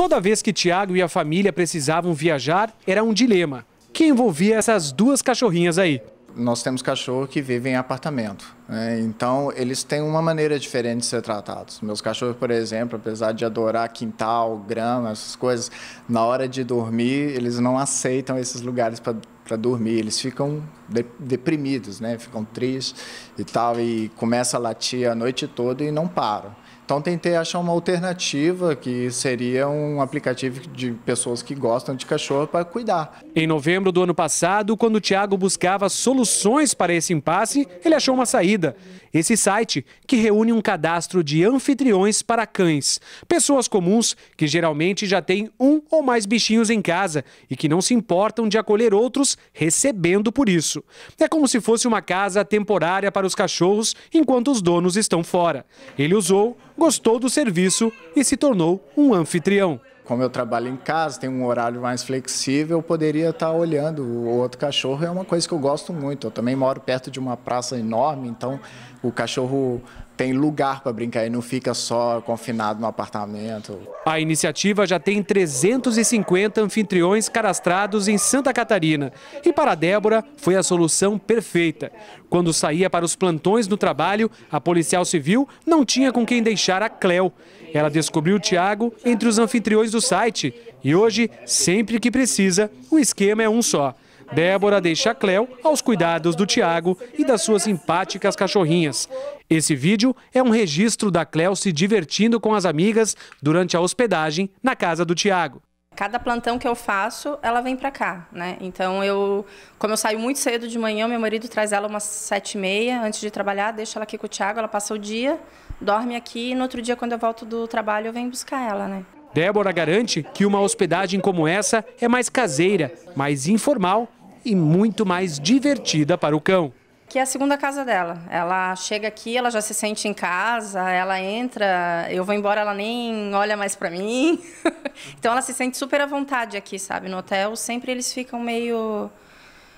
Toda vez que Tiago e a família precisavam viajar, era um dilema que envolvia essas duas cachorrinhas aí. Nós temos cachorro que vive em apartamento, né? então eles têm uma maneira diferente de ser tratados. Meus cachorros, por exemplo, apesar de adorar quintal, grama, essas coisas, na hora de dormir eles não aceitam esses lugares para dormir, eles ficam de, deprimidos, né? Ficam tristes e tal e começa a latir a noite toda e não param. Então tentei achar uma alternativa que seria um aplicativo de pessoas que gostam de cachorro para cuidar. Em novembro do ano passado, quando o Thiago buscava soluções para esse impasse, ele achou uma saída. Esse site que reúne um cadastro de anfitriões para cães, pessoas comuns que geralmente já têm um ou mais bichinhos em casa e que não se importam de acolher outros recebendo por isso. É como se fosse uma casa temporária para os cachorros enquanto os donos estão fora. Ele usou gostou do serviço e se tornou um anfitrião. Como eu trabalho em casa, tenho um horário mais flexível, eu poderia estar olhando o outro cachorro, é uma coisa que eu gosto muito. Eu também moro perto de uma praça enorme, então o cachorro tem lugar para brincar e não fica só confinado no apartamento. A iniciativa já tem 350 anfitriões cadastrados em Santa Catarina. E para a Débora foi a solução perfeita. Quando saía para os plantões no trabalho, a policial civil não tinha com quem deixar a Cleo. Ela descobriu o Tiago entre os anfitriões do site. E hoje, sempre que precisa, o esquema é um só Débora deixa Cléo aos cuidados do Tiago e das suas simpáticas cachorrinhas. Esse vídeo é um registro da Cléo se divertindo com as amigas durante a hospedagem na casa do Tiago. Cada plantão que eu faço, ela vem para cá, né? Então eu, como eu saio muito cedo de manhã, meu marido traz ela umas sete e meia antes de trabalhar, deixa ela aqui com o Tiago, ela passa o dia, dorme aqui e no outro dia quando eu volto do trabalho eu venho buscar ela, né? Débora garante que uma hospedagem como essa é mais caseira, mais informal e muito mais divertida para o cão que é a segunda casa dela. Ela chega aqui, ela já se sente em casa, ela entra, eu vou embora, ela nem olha mais para mim. então ela se sente super à vontade aqui, sabe? No hotel sempre eles ficam meio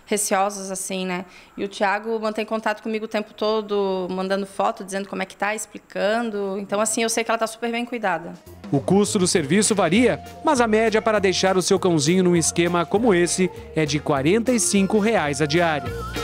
receosos assim, né? E o Thiago mantém contato comigo o tempo todo, mandando foto, dizendo como é que tá, explicando. Então assim, eu sei que ela tá super bem cuidada. O custo do serviço varia, mas a média para deixar o seu cãozinho num esquema como esse é de R$ 45 a diária.